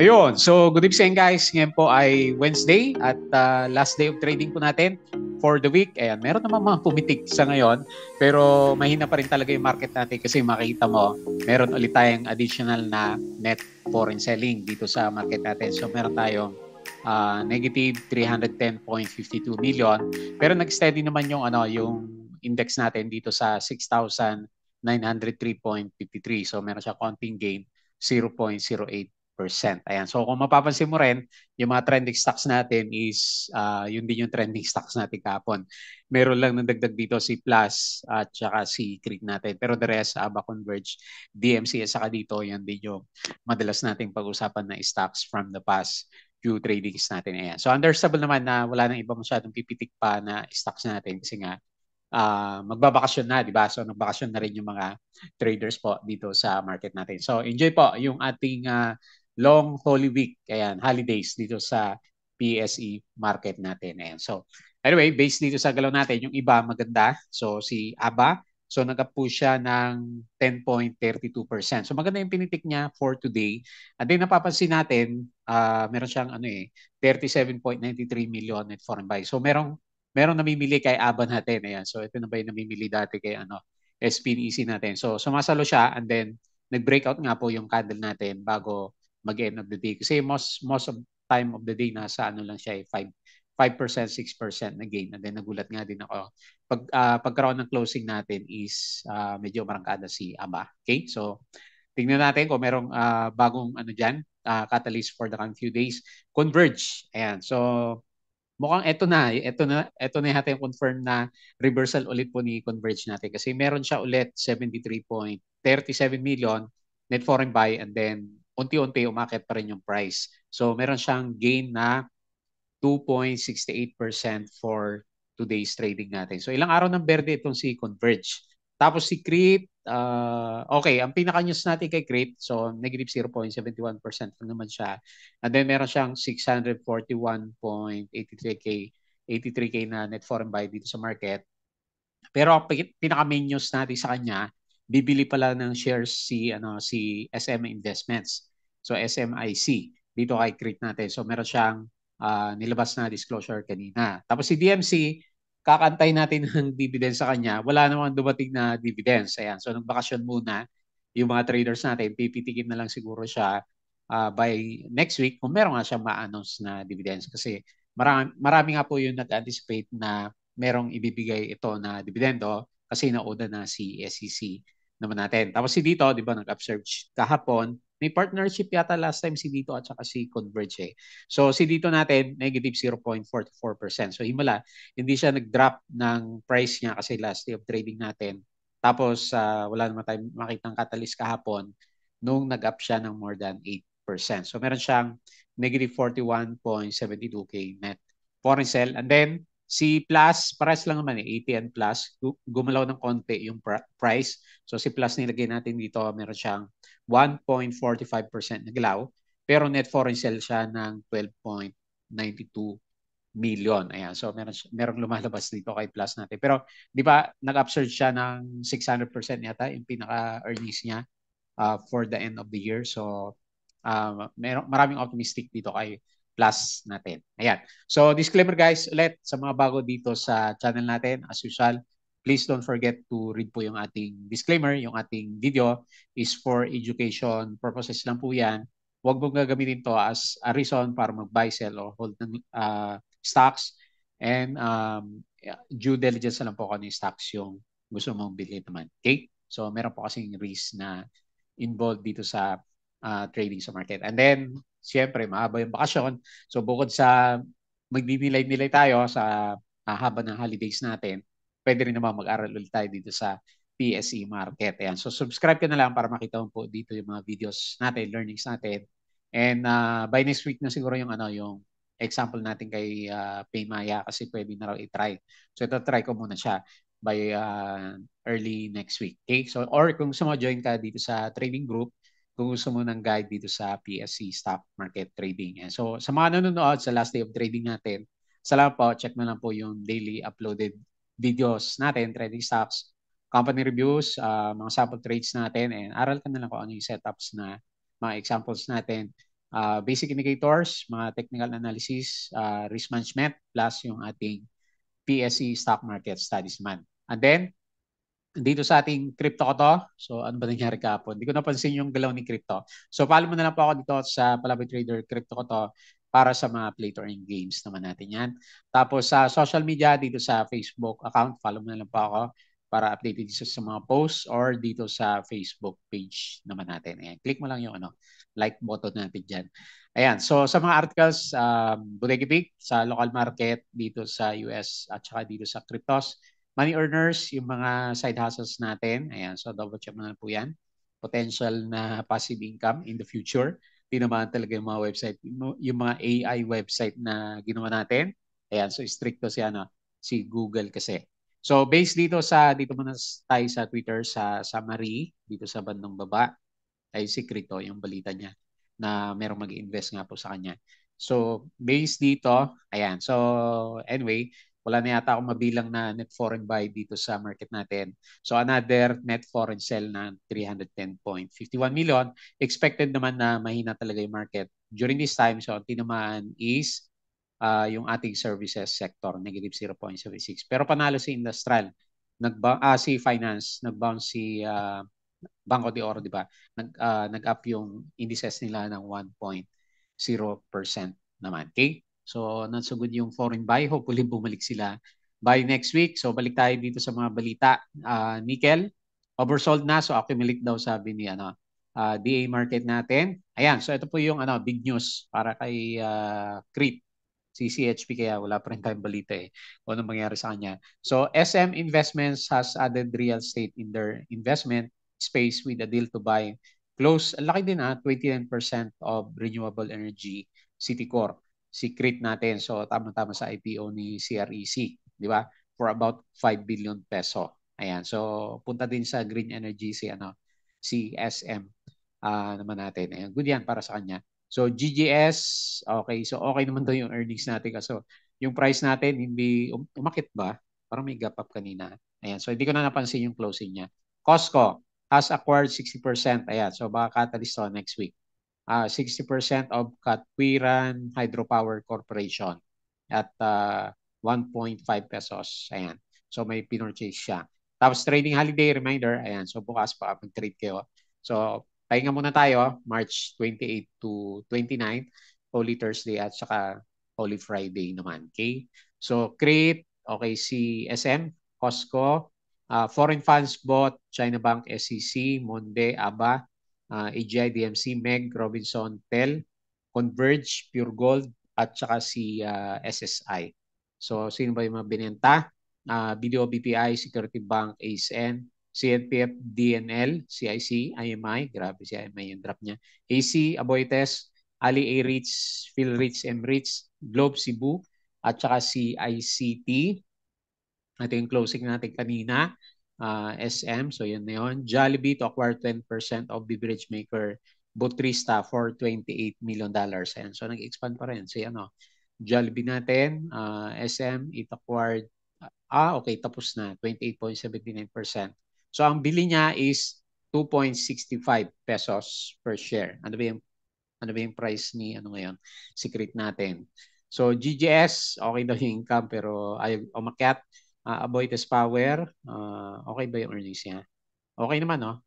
Ayun, so good evening guys. Ngayon po ay Wednesday at uh, last day of trading po natin for the week. Ayan, meron naman mga pumitik sa ngayon pero mahina pa rin talaga yung market natin kasi makita mo meron ulit tayong additional na net foreign selling dito sa market natin. So meron tayong uh, negative 310.52 million pero nag-steady naman yung ano yung index natin dito sa 6,903.53 so meron siya konting gain 0.08 Ayan. So kung mapapansin mo rin, yung mga trending stocks natin is uh, yun din yung trending stocks natin kahapon. Meron lang nang dagdag dito si Plus at saka si Creek natin. Pero the rest, Aba ah, Converge, DMC at saka dito, yun din yung madalas nating pag-usapan na stocks from the past few tradings natin. Ayan. So understandable naman na wala nang iba masyadong pipitik pa na stocks natin kasi nga uh, magbabakasyon na, di ba? So nagbakasyon na rin yung mga traders po dito sa market natin. So enjoy po yung ating uh, long holy week, ayan, holidays dito sa PSE market natin. Ayan. So, anyway, based dito sa galaw natin, yung iba maganda. So, si ABA, so nag-push siya ng 10.32%. So, maganda yung pinitik niya for today. And then, napapansin natin, uh, meron siyang ano eh, 37.93 million net foreign buy. So, merong merong namimili kay ABA natin. Ayan. So, ito na ba yung namimili dati kay ano, SPDC e natin. So, sumasalo siya and then nag-breakout nga po yung candle natin bago mag-end of the day. Kasi most, most of time of the day, nasa ano lang siya, eh, 5%, 5%, 6% na gain. And then nagulat nga din ako. Pag, uh, pagkaroon ng closing natin is uh, medyo marangkada si ABA. Okay? So, tingnan natin kung merong uh, bagong ano dyan, uh, catalyst for the coming few days. Converge. Ayan. So, mukhang eto na, eto na, eto na natin confirm na reversal ulit po ni Converge natin kasi meron siya ulit 73.37 million net foreign buy and then unti-unti umakit pa rin yung price. So meron siyang gain na 2.68% for today's trading natin. So ilang araw ng berde itong si Converge. Tapos si Crete, uh, okay, ang pinaka-news natin kay Crete, so negative 0.71% lang naman siya. And then meron siyang 641.83K 83K na net foreign buy dito sa market. Pero ang pinaka-main news natin sa kanya, bibili pala ng shares si ano si SM Investments. So SMIC, dito kay Crit natin. So meron siyang uh, nilabas na disclosure kanina. Tapos si DMC, kakantay natin ng dividend sa kanya. Wala namang dumating na dividends. Ayan. So nung muna, yung mga traders natin, pipitikim na lang siguro siya uh, by next week kung meron nga siya ma-announce na dividends. Kasi marami, marami nga po yung nag-anticipate na merong ibibigay ito na dividendo kasi nauna na si SEC naman natin. Tapos si dito, di ba, nag-observe kahapon, may partnership yata last time si Dito at saka si Converge eh. So si Dito natin, negative 0.44%. So himala, hindi siya nag-drop ng price niya kasi last day of trading natin. Tapos uh, wala naman tayong makitang catalyst kahapon nung nag-up siya ng more than 8%. So meron siyang negative 41.72k net foreign sell. And then Si Plus, pares lang naman eh, 80 Plus, gumalaw ng konti yung pr- price. So si Plus nilagay natin dito, meron siyang 1.45% na galaw, pero net foreign sell siya ng 12.92 million. Ayan. So meron merong lumalabas dito kay Plus natin. Pero 'di ba nag-upsurge siya ng 600% yata yung pinaka earnings niya uh, for the end of the year. So uh, merong maraming optimistic dito kay plus natin. Ayan. So disclaimer guys, let sa mga bago dito sa channel natin, as usual, please don't forget to read po yung ating disclaimer, yung ating video is for education purposes lang po yan. Huwag mong gagamitin to as a reason para mag-buy, sell, or hold ng uh, stocks. And um, due diligence lang po kung ano yung stocks yung gusto mong bilhin naman. Okay? So meron po kasing risk na involved dito sa uh, trading sa market. And then Siyempre, maaba yung bakasyon. So bukod sa magninilay-nilay tayo sa haba ng holidays natin, pwede rin naman mag-aral ulit tayo dito sa PSE Market. Ayan. So subscribe ka na lang para makita mo po dito yung mga videos natin, learnings natin. And uh, by next week na siguro yung ano yung example natin kay uh, ah, Paymaya kasi pwede na raw i-try. So ito try ko muna siya by uh, early next week. Okay? So or kung gusto join ka dito sa trading group, kung gusto mo ng guide dito sa PSC stock market trading. So sa mga nanonood sa last day of trading natin, salamat po, check na lang po yung daily uploaded videos natin, trading stocks, company reviews, uh, mga sample trades natin, and aral ka na lang kung ano yung setups na mga examples natin. Uh, basic indicators, mga technical analysis, uh, risk management, plus yung ating PSE stock market studies man. And then, dito sa ating crypto ko to. So ano ba nangyari kahapon? Hindi ko napansin yung galaw ni crypto. So follow mo na lang po ako dito sa Palabi Trader crypto ko to para sa mga play to games naman natin yan. Tapos sa social media, dito sa Facebook account, follow mo na lang po ako para updated dito sa mga posts or dito sa Facebook page naman natin. Ayan, click mo lang yung ano, like button natin dyan. Ayan, so sa mga articles, um, Bodega sa local market, dito sa US at saka dito sa Cryptos, money earners, yung mga side hustles natin. Ayan, so double check mo na po yan. Potential na passive income in the future. Tinamaan talaga yung mga website, yung mga AI website na ginawa natin. Ayan, so stricto si, ano, si Google kasi. So based dito sa, dito muna tayo sa Twitter, sa summary, dito sa bandang baba, ay sikrito yung balita niya na merong mag-invest nga po sa kanya. So based dito, ayan. So anyway, wala na yata akong mabilang na net foreign buy dito sa market natin. So another net foreign sell na 310.51 million. Expected naman na mahina talaga yung market. During this time, so ang tinamaan is uh, yung ating services sector, negative 0.76. Pero panalo si industrial. Nagba ah, si finance, nag-bounce si uh, Banco de Oro, di ba? Nag, uh, nag-up yung indices nila ng 1.0% naman. Okay? So, not so good yung foreign buy. Hopefully, bumalik sila by next week. So, balik tayo dito sa mga balita. Uh, nickel, oversold na. So, accumulate daw sabi ni ano, uh, ah, DA market natin. Ayan. So, ito po yung ano, big news para kay uh, ah, CREEP. CCHP kaya wala pa rin tayong balita eh kung ano mangyari sa kanya. So SM Investments has added real estate in their investment space with a deal to buy close, laki din ah, 29% of renewable energy city core secret natin. So tama-tama sa IPO ni CREC, e di ba? For about 5 billion peso. Ayan. So punta din sa green energy si ano si SM uh, ah, naman natin. Ayan, good yan para sa kanya. So GGS, okay. So okay naman daw yung earnings natin kaso yung price natin hindi um, umakit ba? Parang may gap up kanina. Ayan. So hindi ko na napansin yung closing niya. Costco has acquired 60%. Ayan. So baka catalyst to next week uh, ah, 60% of Katwiran Hydropower Corporation at uh, ah, 1.5 pesos. Ayan. So may pinurchase siya. Tapos trading holiday reminder, ayan. So bukas pa mag-trade kayo. So pahinga muna tayo March 28 to 29, Holy Thursday at saka Holy Friday naman. Okay? So create, okay, si SM, Costco, uh, Foreign Funds Bot, China Bank, SEC, Monde, ABA, uh, ah, AGI, DMC, Meg, Robinson, Tel, Converge, Pure Gold, at saka si uh, ah, SSI. So sino ba yung mga binenta? Uh, ah, BDO, BPI, Security Bank, ASN, CNPF, DNL, CIC, IMI, grabe si IMI yung drop niya, AC, Aboites, Ali A. Rich, Phil Rich, M. Rich, Globe, Cebu, at saka CICT. Ito yung closing natin kanina uh, ah, SM. So yun na yun. Jollibee to acquire 10% of beverage maker Botrista for 28 million dollars. And so nag-expand pa rin. Si so, ano, Jollibee natin, uh, ah, SM, it acquired, ah okay, tapos na, 28.79%. So ang bili niya is 2.65 pesos per share. Ano ba yung ano ba yung price ni ano ngayon? Secret natin. So GGS, okay daw yung income pero ayaw umakyat. Uh, ah, avoid his power. Uh, ah, okay ba yung earnings niya? Okay naman, no?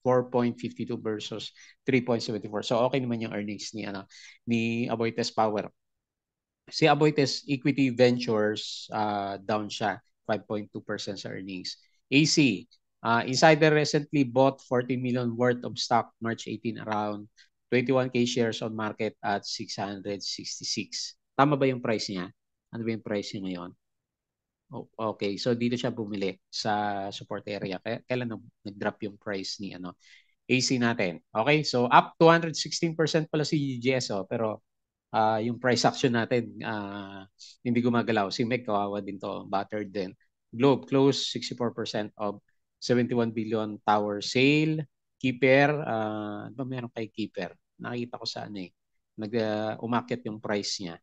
4.52 versus 3.74. So okay naman yung earnings ni ano ni Aboitiz Power. Si Aboitiz Equity Ventures uh, down siya 5.2% sa earnings. AC uh, insider recently bought 40 million worth of stock March 18 around 21k shares on market at 666. Tama ba yung price niya? Ano ba yung price niya ngayon? Oh, okay, so dito siya bumili sa support area. kailan nag-drop yung price ni ano AC natin. Okay, so up 216% pala si GGS oh, pero uh, yung price action natin uh, hindi gumagalaw. Si Meg kawawa din to, battered din. Globe close 64% of 71 billion tower sale. Keeper, uh, ba meron kay Keeper? Nakita ko sa ano eh. Nag, uh, umakyat yung price niya.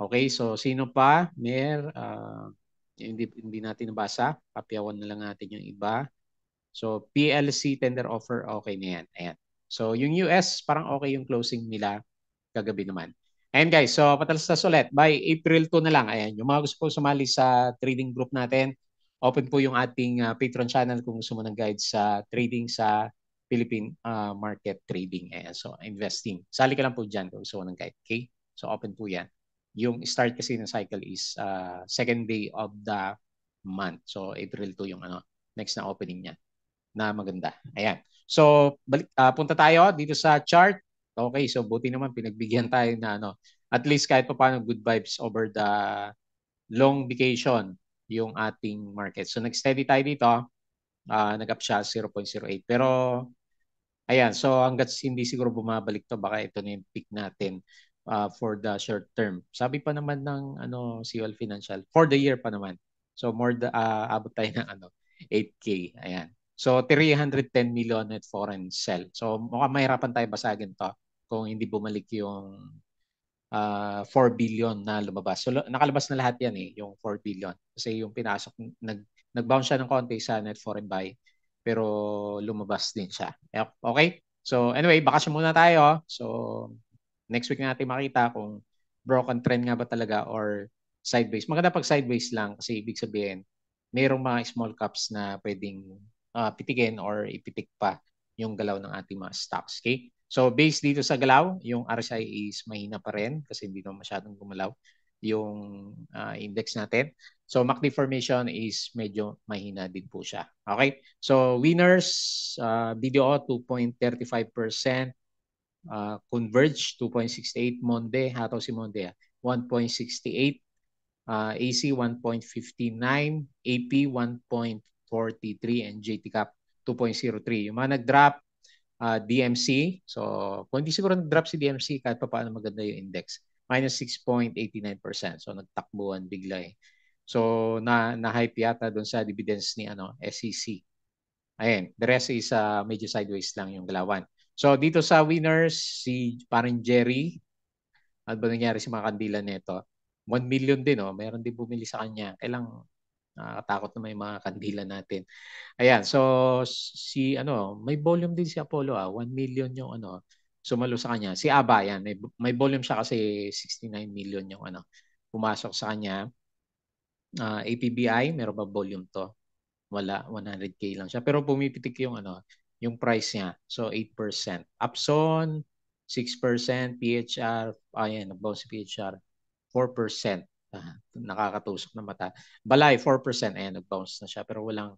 Okay, so sino pa? Mer, uh, hindi, hindi natin nabasa. Papiyawan na lang natin yung iba. So PLC tender offer, okay na yan. Ayan. So yung US, parang okay yung closing nila kagabi naman. And guys, so patalastas ulit. By April 2 na lang. Ayan, yung mga gusto po sumali sa trading group natin, open po yung ating uh, Patreon channel kung gusto mo ng guide sa trading sa Philippine uh, market trading. Ayan, so investing. Sali ka lang po dyan kung gusto mo ng guide. Okay? So open po yan. Yung start kasi ng cycle is uh, second day of the month. So April 2 yung ano, next na opening niya na maganda. Ayan. So balik uh, punta tayo dito sa chart. Okay, so buti naman pinagbigyan tayo na ano, at least kahit pa paano good vibes over the long vacation yung ating market. So nagsteady tayo dito. Uh, nag-up siya 0.08. Pero ayan, so hanggat hindi siguro bumabalik to, baka ito na yung peak natin uh, for the short term. Sabi pa naman ng ano COL Financial for the year pa naman. So more the, uh, abot tayo ng ano 8k. Ayan. So 310 million net foreign sell. So mukhang mahirapan tayo basagin to kung hindi bumalik yung uh, 4 billion na lumabas. So nakalabas na lahat yan eh, yung 4 billion. Kasi yung pinasok, nag, nag-bounce siya ng konti sa net foreign buy, pero lumabas din siya. Okay? So anyway, baka siya muna tayo. So next week natin makita kung broken trend nga ba talaga or sideways. Maganda pag sideways lang kasi ibig sabihin, mayroong mga small caps na pwedeng uh, pitikin or ipitik pa yung galaw ng ating mga stocks. Okay? So based dito sa galaw, yung RSI is mahina pa rin kasi hindi naman masyadong gumalaw yung uh, index natin. So MACD formation is medyo mahina din po siya. Okay? So winners, uh, BDO 2.35%, uh, Converge 2.68, Monde, hataw si Monde, 1.68, uh, AC 1.59, AP 1.43, and JT Cap 2.03. Yung mga nag-drop, uh, ah, DMC, so kung hindi siguro nag-drop si DMC, kahit pa paano maganda yung index, minus 6.89%. So nagtakbuhan bigla eh. So na na-hype yata doon sa dividends ni ano SEC. Ayan, the rest is uh, medyo sideways lang yung galawan. So dito sa winners, si parang Jerry. Ano ba nangyari sa si mga kandila nito? 1 million din, oh. meron din bumili sa kanya. Kailang nakakatakot na may mga kandila natin. Ayan, so si ano, may volume din si Apollo ah, 1 million yung ano, sumalo sa kanya. Si Aba yan, may, may volume siya kasi 69 million yung ano, pumasok sa kanya. Uh, ah, APBI, meron ba volume to? Wala, 100k lang siya. Pero pumipitik yung ano, yung price niya. So 8%. Upson 6%, PHR ayan, above si PHR 4%. Ah, nakakatusok na mata. Balay 4%, ayan nag-bounce na siya pero walang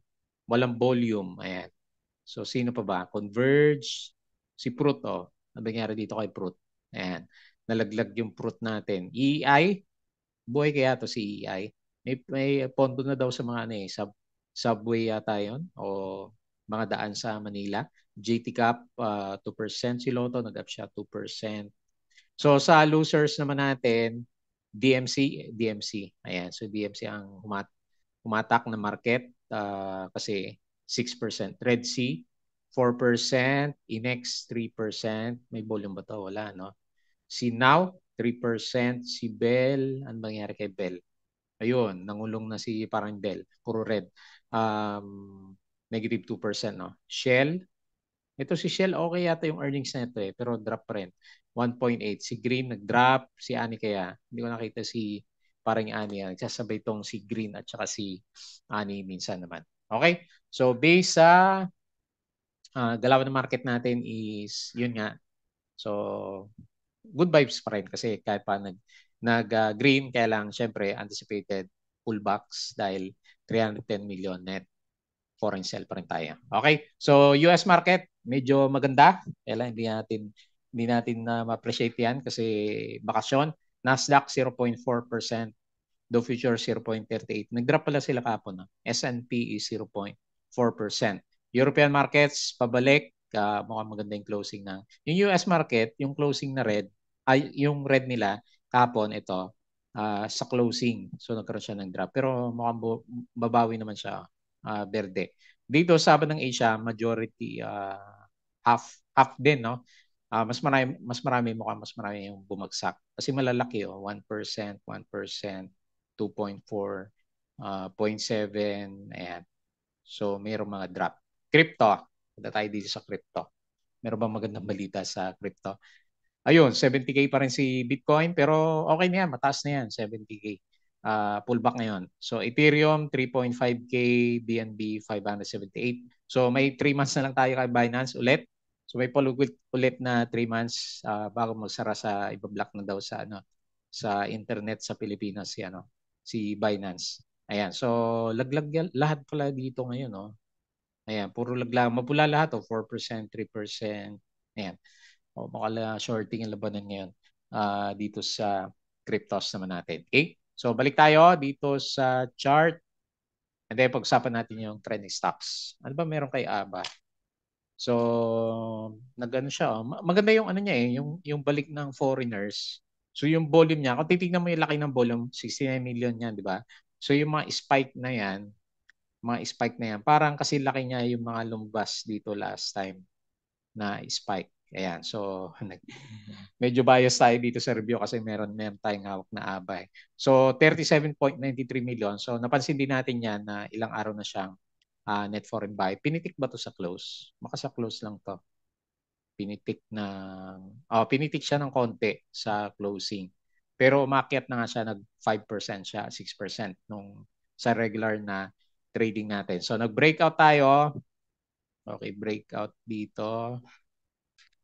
walang volume, ayan. So sino pa ba? Converge si Prut oh. Ano nangyari dito kay Prut. Ayan. Nalaglag yung Prut natin. EI buhay kaya to si EI. May, may pondo na daw sa mga ano eh, sub, subway yata yon o mga daan sa Manila. JT Cup, uh, ah, 2%. Si Lotto, nag-up siya 2%. So sa losers naman natin, DMC, DMC. Ayan, so DMC ang humat humatak na market uh, kasi 6%. Red Sea, 4%. Inex, 3%. May volume ba to? Wala, no? Si Now, 3%. Si Bell, ano nangyari kay Bell? Ayun, nangulong na si parang Bell. Puro red. Um, negative 2%. No? Shell, ito si Shell okay yata yung earnings na ito eh, pero drop pa rin. 1.8. Si Green nag-drop, si Ani kaya. Hindi ko nakita si parang Ani. Ah, nagsasabay tong si Green at saka si Ani minsan naman. Okay? So based sa uh, ah, galaw ng market natin is yun nga. So good vibes pa rin kasi kahit pa nag nag uh, green kaya lang syempre anticipated pullbacks dahil 310 million net foreign sell pa rin tayo. Okay? So US market medyo maganda. Kaya hindi natin hindi natin na uh, ma-appreciate 'yan kasi bakasyon. Nasdaq 0.4%, Dow Future 0.38. Nag-drop pala sila kapon. No? S&P is 0.4%. European markets pabalik, uh, mukhang maganda yung closing ng. Yung US market, yung closing na red, ay yung red nila kapon ito uh, sa closing. So nagkaroon siya ng drop. Pero mukhang bu- babawi naman siya uh, Verde. Dito sa Abat ng Asia, majority uh, half half din no. Uh, mas marami mas marami mukha mas marami yung bumagsak kasi malalaki oh 1%, 1%, 2.4, uh, 0.7 ayan. So mayroong mga drop. Crypto, punta tayo dito sa crypto. Meron bang magandang balita sa crypto? Ayun, 70k pa rin si Bitcoin pero okay na yan, mataas na yan, 70k uh, pullback ngayon. So Ethereum 3.5k, BNB 578. So may 3 months na lang tayo kay Binance ulit. So may palugot ulit na 3 months uh, bago magsara sa block na daw sa ano sa internet sa Pilipinas si ano si Binance. Ayan. So laglag lahat pala dito ngayon no. Ayan, puro laglag. Mapula lahat oh, 4%, 3%. Ayan. O, makala shorting ang labanan ngayon uh, dito sa cryptos naman natin. Okay? So balik tayo dito sa chart. And then pag-usapan natin yung trending stocks. Ano ba meron kay ABA? So nagano siya. Oh. Maganda yung ano niya eh, yung yung balik ng foreigners. So yung volume niya, kung titingnan mo yung laki ng volume, 69 million yan, di ba? So yung mga spike na yan, mga spike na yan, parang kasi laki niya yung mga lumbas dito last time na spike. Ayan, so nag, mm-hmm. medyo bias tayo dito sa review kasi meron, meron tayong hawak na abay. Eh. So 37.93 million. So napansin din natin yan na ilang araw na siyang uh, net foreign buy. Pinitik ba to sa close? Maka sa close lang to. Pinitik na oh, pinitik siya ng konti sa closing. Pero umakyat na nga siya nag 5% siya, 6% nung sa regular na trading natin. So nag-breakout tayo. Okay, breakout dito.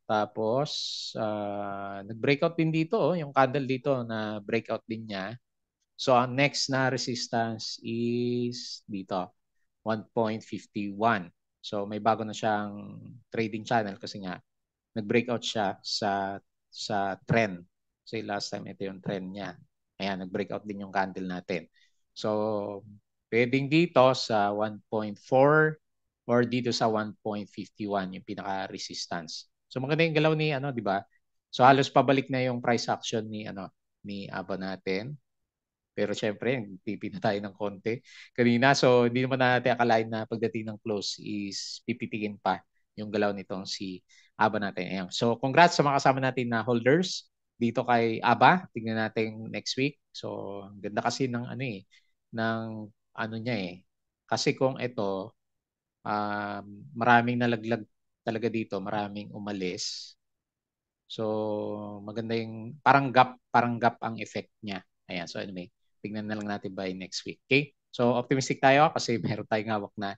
Tapos, uh, nag-breakout din dito. Oh, yung candle dito na breakout din niya. So, ang next na resistance is dito, 1.51. So, may bago na siyang trading channel kasi nga, nag-breakout siya sa sa trend. So, last time, ito yung trend niya. Ayan, nag-breakout din yung candle natin. So, pwedeng dito sa 1.4 or dito sa 1.51 yung pinaka-resistance. So maganda yung galaw ni ano, di ba? So halos pabalik na yung price action ni ano ni Aba natin. Pero syempre, pipi na tayo ng konti kanina. So hindi naman natin akalain na pagdating ng close is pipitigin pa yung galaw nitong si Aba natin. Ayan. So congrats sa mga kasama natin na holders dito kay Aba. Tingnan natin next week. So ang ganda kasi ng ano eh ng ano niya eh. Kasi kung ito um, maraming nalaglag talaga dito maraming umalis. So maganda yung parang gap, parang gap ang effect niya. Ayan, so anyway, tignan na lang natin by next week. Okay? So optimistic tayo kasi meron tayong hawak na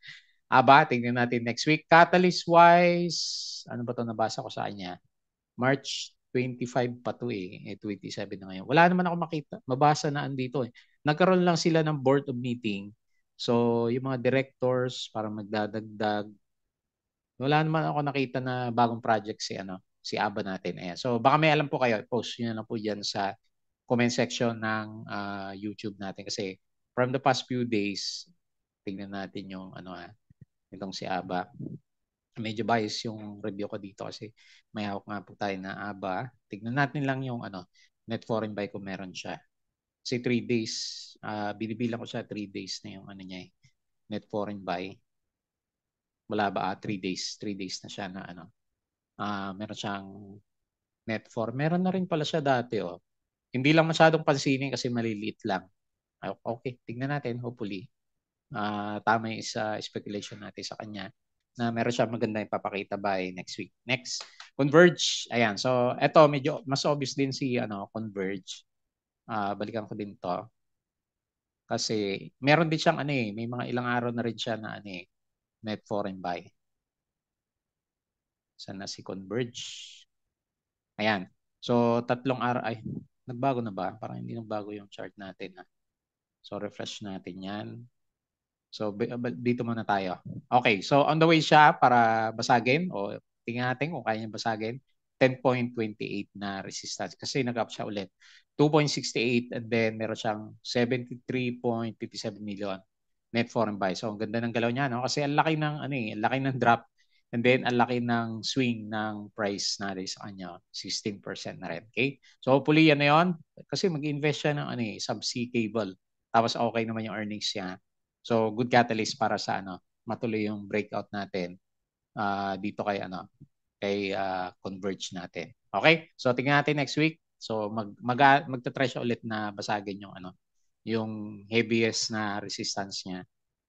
aba. Tignan natin next week. Catalyst wise, ano ba to nabasa ko sa kanya? March 25 pa to eh. eh 27 na ngayon. Wala naman ako makita. Mabasa na andito eh. Nagkaroon lang sila ng board of meeting. So yung mga directors para magdadagdag wala naman ako nakita na bagong project si ano, si Aba natin. Ayan. So baka may alam po kayo, post niyo na po diyan sa comment section ng uh, YouTube natin kasi from the past few days tingnan natin yung ano ha, ah, itong si Aba. Medyo bias yung review ko dito kasi may hawak nga po tayo na Aba. Tignan natin lang yung ano, net foreign buy ko meron siya. Kasi 3 days, uh, binibilang ko siya 3 days na yung ano niya eh, net foreign buy wala ba, 3 ah, days, 3 days na siya na ano. Uh, meron siyang net 4. Meron na rin pala siya dati, oh. Hindi lang masyadong pansinin kasi maliliit lang. Ah, okay, tingnan natin, hopefully. Uh, tama yung isa speculation natin sa kanya na meron siya maganda ipapakita by next week. Next, Converge. Ayan, so eto medyo mas obvious din si ano Converge. Uh, balikan ko din to. Kasi meron din siyang ano eh, may mga ilang araw na rin siya na ano eh, net foreign buy. Saan na si Converge? Ayan. So, tatlong araw. Ay, nagbago na ba? Parang hindi nagbago yung chart natin. Ha? Ah. So, refresh natin yan. So, ah, dito muna tayo. Okay. So, on the way siya para basagin o tingnan natin kung kaya niya basagin. 10.28 na resistance kasi nag-up siya ulit. 2.68 and then meron siyang 73.57 million net foreign buy. So ang ganda ng galaw niya no kasi ang laki ng ano eh, ang laki ng drop and then ang laki ng swing ng price natin sa kanya, 16% na rin. Okay? So hopefully yan na yun kasi mag-invest siya ng ano eh, subsea cable. Tapos okay naman yung earnings niya. So good catalyst para sa ano, matuloy yung breakout natin uh, dito kay ano, kay uh, converge natin. Okay? So tingnan natin next week. So mag, mag magta-try siya ulit na basagin yung ano, yung heaviest na resistance niya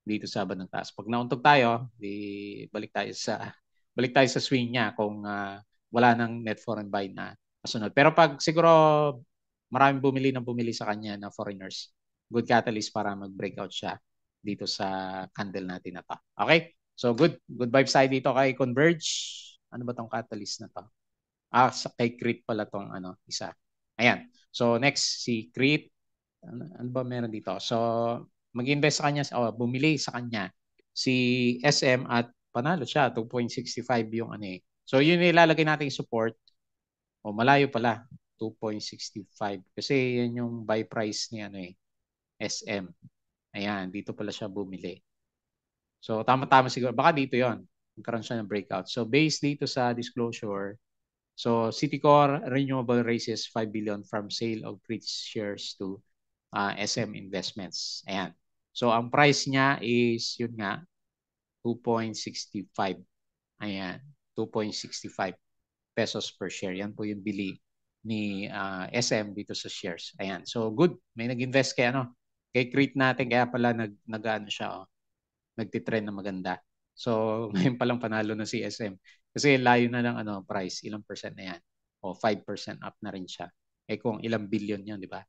dito sa bandang taas. Pag nauntog tayo, di balik tayo sa balik tayo sa swing niya kung uh, wala nang net foreign buy na kasunod. Pero pag siguro maraming bumili na bumili sa kanya na foreigners, good catalyst para mag-breakout siya dito sa candle natin na to. Okay? So good good vibes tayo dito kay Converge. Ano ba tong catalyst na to? Ah, sa kay Crit pala tong ano, isa. Ayan. So next si Crit ano, ano ba meron dito? So, mag-invest sa kanya, o oh, bumili sa kanya si SM at panalo siya, 2.65 yung ano eh. So, yun ilalagay natin support. O, oh, malayo pala, 2.65. Kasi yan yung buy price ni ano eh, SM. Ayan, dito pala siya bumili. So, tama-tama siguro. Baka dito yon Nagkaroon siya ng breakout. So, based dito sa disclosure, so Citicorp renewable raises 5 billion from sale of British shares to uh, ah, SM mm-hmm. Investments. Ayan. So ang price niya is yun nga 2.65. Ayan, 2.65 pesos per share. Yan po yung bili ni uh, ah, SM dito sa shares. Ayan. So good, may nag-invest kay ano, kay Crete natin kaya pala nag nagaano siya oh. Nagti-trend na maganda. So ngayon pa lang panalo na si SM. Kasi layo na lang ano price, ilang percent na yan. O 5% up na rin siya. Eh kung ilang billion 'yon, di ba?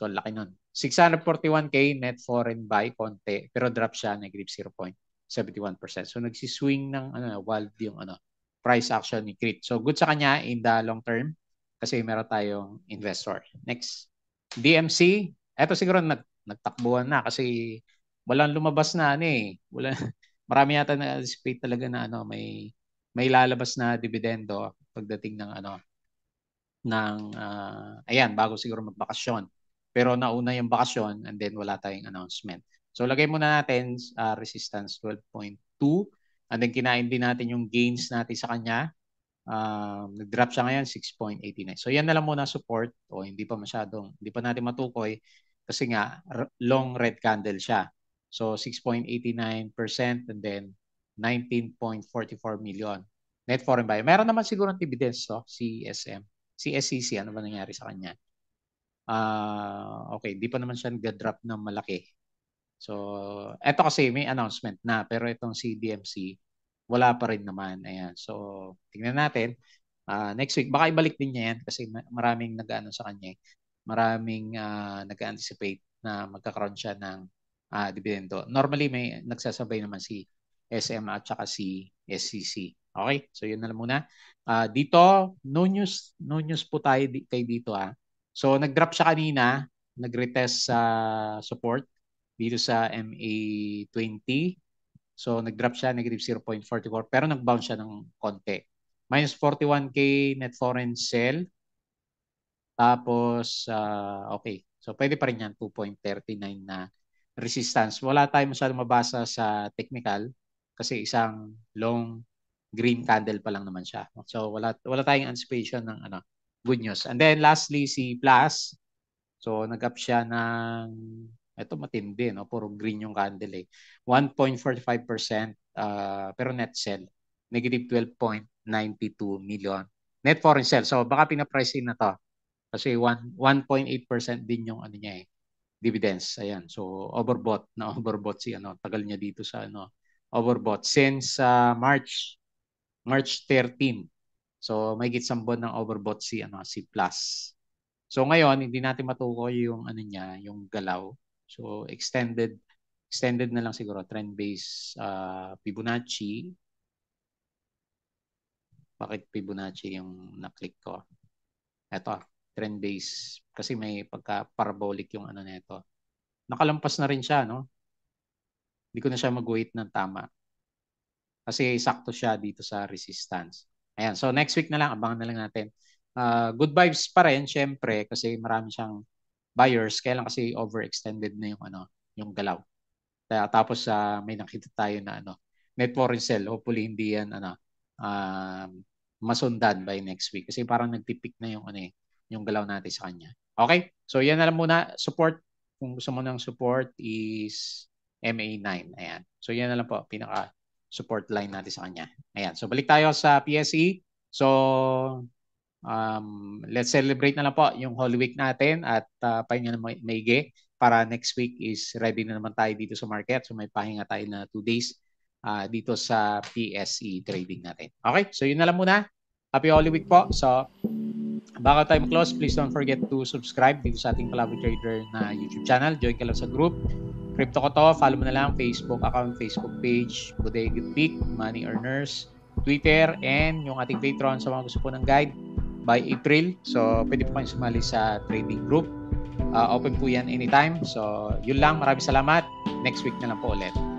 So, ang laki nun. 641K net foreign buy, konti. Pero drop siya, negative 0.71%. So, nagsiswing ng ano, wild yung ano, price action ni Crit. So, good sa kanya in the long term kasi meron tayong investor. Next, DMC. Ito siguro nag, nagtakbuhan na kasi walang lumabas na ano eh. Wala, marami yata na-anticipate talaga na ano, may may lalabas na dividendo pagdating ng ano ng uh, ayan bago siguro magbakasyon. Pero nauna yung bakasyon and then wala tayong announcement. So lagay muna natin uh, resistance 12.2 and then kinain din natin yung gains natin sa kanya. Um, nag-drop siya ngayon 6.89. So yan na lang muna support o hindi pa masyadong, hindi pa natin matukoy kasi nga long red candle siya. So 6.89% and then 19.44 million net foreign buy. Meron naman siguro ng dividends to, no? si SM. Si SEC, ano ba nangyari sa kanya? uh, okay, hindi pa naman siya nag drop ng malaki. So, eto kasi may announcement na pero itong CDMC wala pa rin naman. Ayan. So, tingnan natin. Uh, next week, baka ibalik din niya yan kasi maraming nag-ano sa kanya. Eh. Maraming uh, nag-anticipate na magkakaroon siya ng uh, dividendo. Normally, may nagsasabay naman si SM at saka si SCC. Okay? So, yun na lang muna. Uh, dito, no news, no news po tayo kay dito Ah. So nag-drop siya kanina, nag-retest sa support dito sa MA20. So nag-drop siya negative 0.44 pero nag-bounce siya ng konti. Minus 41k net foreign sell. Tapos uh, okay. So pwede pa rin yan 2.39 na resistance. Wala tayong masyadong mabasa sa technical kasi isang long green candle pa lang naman siya. So wala wala tayong anticipation ng ano good news. And then lastly, si Plus. So nag-up siya ng, eto matindi, no? puro green yung candle eh. 1.45% uh, ah, pero net sell. Negative 12.92 million. Net foreign sell. So baka pinaprice in na to. Kasi 1.8% din yung ano niya eh dividends. Ayan. So overbought na overbought si ano, tagal niya dito sa ano, overbought since uh, March March 13 So may gitsang buwan ng overbought si ano si plus. So ngayon hindi natin matukoy yung ano niya, yung galaw. So extended extended na lang siguro trend base uh, ah, Fibonacci. Bakit Fibonacci yung na-click ko? Ito, trend base kasi may pagka parabolic yung ano nito. Nakalampas na rin siya, no? Hindi ko na siya mag-wait ng tama. Kasi sakto siya dito sa resistance. Ayan, so next week na lang, abangan na lang natin. Uh, good vibes pa rin, syempre, kasi marami siyang buyers, kaya lang kasi overextended na yung, ano, yung galaw. Kaya, tapos uh, may nakita tayo na ano, net foreign sell, hopefully hindi yan ano, uh, masundan by next week. Kasi parang nagtipik na yung, ano, eh, yung galaw natin sa kanya. Okay? So yan na lang muna. Support, kung gusto mo ng support is MA9. Ayan. So yan na lang po, pinaka support line natin sa kanya. Ayan. So balik tayo sa PSE. So um, let's celebrate na lang po yung Holy Week natin at uh, pahinga na maigi para next week is ready na naman tayo dito sa market. So may pahinga tayo na 2 days uh, dito sa PSE trading natin. Okay, so yun na lang muna. Happy Holy Week po. So bago tayo close, please don't forget to subscribe dito sa ating Palawi Trader na YouTube channel. Join ka lang sa group Crypto ko to, follow mo na lang Facebook account, Facebook page, Bodega Peak, Money Earners, Twitter, and yung ating Patreon sa mga gusto po ng guide by April. So, pwede po kayong sumali sa trading group. Uh, open po yan anytime. So, yun lang. Maraming salamat. Next week na lang po ulit.